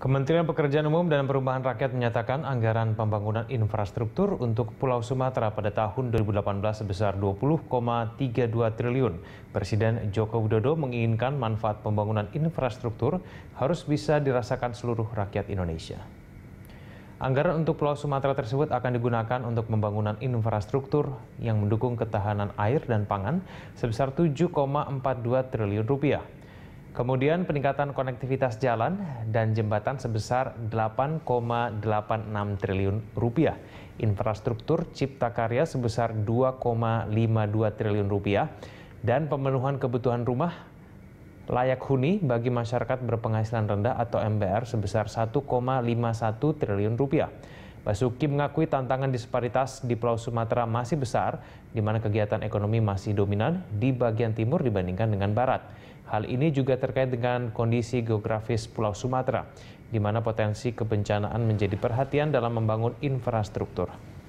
Kementerian Pekerjaan Umum dan Perumahan Rakyat menyatakan anggaran pembangunan infrastruktur untuk Pulau Sumatera pada tahun 2018 sebesar 20,32 triliun. Presiden Joko Widodo menginginkan manfaat pembangunan infrastruktur harus bisa dirasakan seluruh rakyat Indonesia. Anggaran untuk Pulau Sumatera tersebut akan digunakan untuk pembangunan infrastruktur yang mendukung ketahanan air dan pangan sebesar 7,42 triliun rupiah. Kemudian peningkatan konektivitas jalan dan jembatan sebesar 8,86 triliun rupiah. Infrastruktur cipta karya sebesar 2,52 triliun rupiah dan pemenuhan kebutuhan rumah layak huni bagi masyarakat berpenghasilan rendah atau MBR sebesar 1,51 triliun rupiah. Basuki mengakui tantangan disparitas di Pulau Sumatera masih besar, di mana kegiatan ekonomi masih dominan di bagian timur dibandingkan dengan barat. Hal ini juga terkait dengan kondisi geografis Pulau Sumatera, di mana potensi kebencanaan menjadi perhatian dalam membangun infrastruktur.